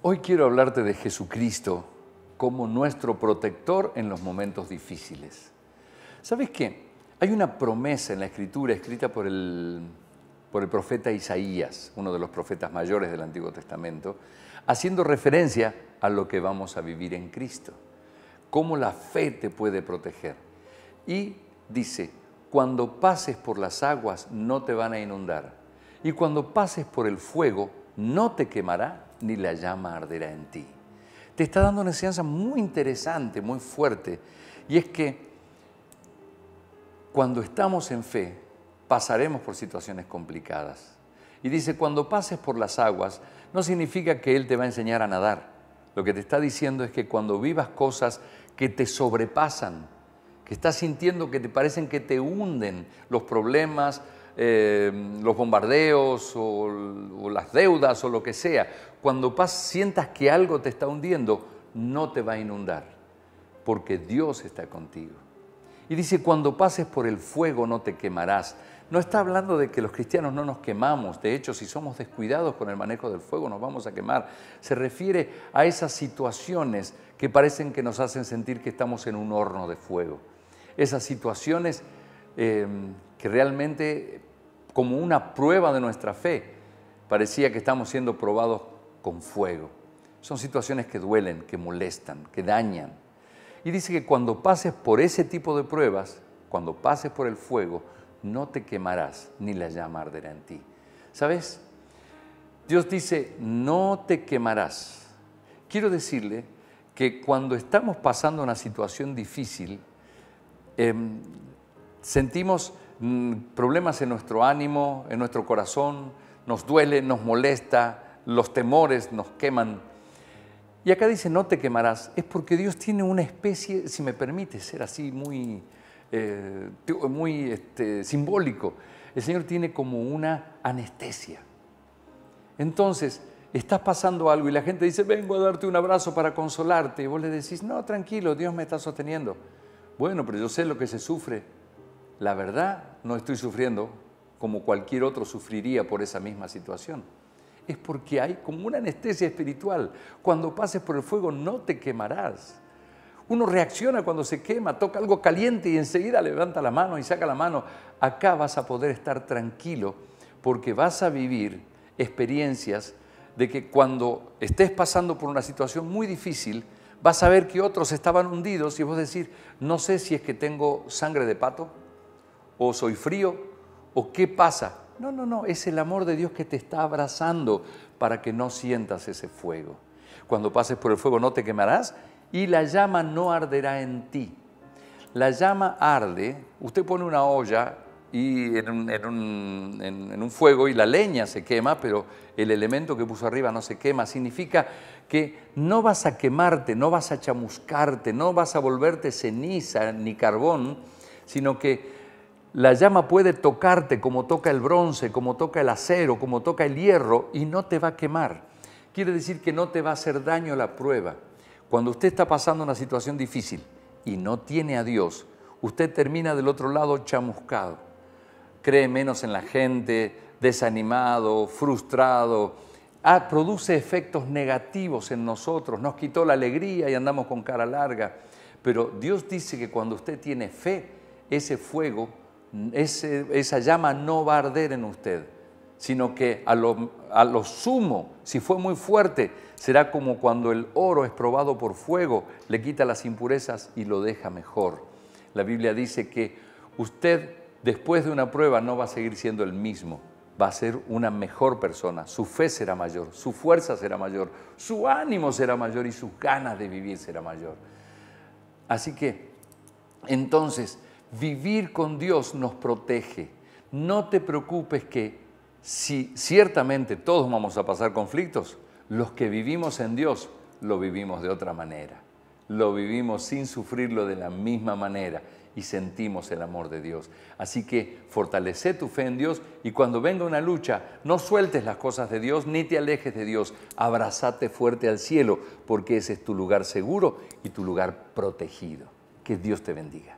Hoy quiero hablarte de Jesucristo como nuestro protector en los momentos difíciles. ¿Sabes qué? Hay una promesa en la Escritura escrita por el, por el profeta Isaías, uno de los profetas mayores del Antiguo Testamento, haciendo referencia a lo que vamos a vivir en Cristo, cómo la fe te puede proteger. Y dice, cuando pases por las aguas no te van a inundar, y cuando pases por el fuego no te quemará, ni la llama arderá en ti. Te está dando una enseñanza muy interesante, muy fuerte, y es que cuando estamos en fe, pasaremos por situaciones complicadas. Y dice, cuando pases por las aguas, no significa que Él te va a enseñar a nadar. Lo que te está diciendo es que cuando vivas cosas que te sobrepasan, que estás sintiendo que te parecen que te hunden los problemas, eh, los bombardeos o, las deudas o lo que sea, cuando sientas que algo te está hundiendo, no te va a inundar, porque Dios está contigo. Y dice, cuando pases por el fuego no te quemarás. No está hablando de que los cristianos no nos quemamos, de hecho si somos descuidados con el manejo del fuego nos vamos a quemar. Se refiere a esas situaciones que parecen que nos hacen sentir que estamos en un horno de fuego. Esas situaciones Em, que realmente como una prueba de nuestra fe, parecía que estamos siendo probados con fuego. Son situaciones que duelen, que molestan, que dañan. Y dice que cuando pases por ese tipo de pruebas, cuando pases por el fuego, no te quemarás, ni la llama arderá en ti. ¿Sabes? Dios dice, no te quemarás. Quiero decirle que cuando estamos pasando una situación difícil, em, Sentimos mm, problemas en nuestro ánimo, en nuestro corazón, nos duele, nos molesta, los temores nos queman. Y acá dice, no te quemarás. Es porque Dios tiene una especie, si me permite ser así muy, eh, muy este, simbólico, el Señor tiene como una anestesia. Entonces, estás pasando algo y la gente dice, vengo a darte un abrazo para consolarte. Y vos le decís, no, tranquilo, Dios me está sosteniendo. Bueno, pero yo sé lo que se sufre la verdad no estoy sufriendo como cualquier otro sufriría por esa misma situación. Es porque hay como una anestesia espiritual. Cuando pases por el fuego no te quemarás. Uno reacciona cuando se quema, toca algo caliente y enseguida levanta la mano y saca la mano. Acá vas a poder estar tranquilo porque vas a vivir experiencias de que cuando estés pasando por una situación muy difícil, vas a ver que otros estaban hundidos y vos decir, no sé si es que tengo sangre de pato, o soy frío, o qué pasa. No, no, no, es el amor de Dios que te está abrazando para que no sientas ese fuego. Cuando pases por el fuego no te quemarás y la llama no arderá en ti. La llama arde, usted pone una olla y en, un, en un fuego y la leña se quema, pero el elemento que puso arriba no se quema. Significa que no vas a quemarte, no vas a chamuscarte, no vas a volverte ceniza ni carbón, sino que la llama puede tocarte como toca el bronce, como toca el acero, como toca el hierro y no te va a quemar. Quiere decir que no te va a hacer daño la prueba. Cuando usted está pasando una situación difícil y no tiene a Dios, usted termina del otro lado chamuscado. Cree menos en la gente, desanimado, frustrado. Ah, produce efectos negativos en nosotros. Nos quitó la alegría y andamos con cara larga. Pero Dios dice que cuando usted tiene fe, ese fuego esa llama no va a arder en usted, sino que a lo, a lo sumo, si fue muy fuerte, será como cuando el oro es probado por fuego, le quita las impurezas y lo deja mejor. La Biblia dice que usted después de una prueba no va a seguir siendo el mismo, va a ser una mejor persona, su fe será mayor, su fuerza será mayor, su ánimo será mayor y sus ganas de vivir será mayor. Así que, entonces, Vivir con Dios nos protege. No te preocupes que si ciertamente todos vamos a pasar conflictos, los que vivimos en Dios lo vivimos de otra manera. Lo vivimos sin sufrirlo de la misma manera y sentimos el amor de Dios. Así que fortalece tu fe en Dios y cuando venga una lucha, no sueltes las cosas de Dios ni te alejes de Dios. Abrazate fuerte al cielo porque ese es tu lugar seguro y tu lugar protegido. Que Dios te bendiga.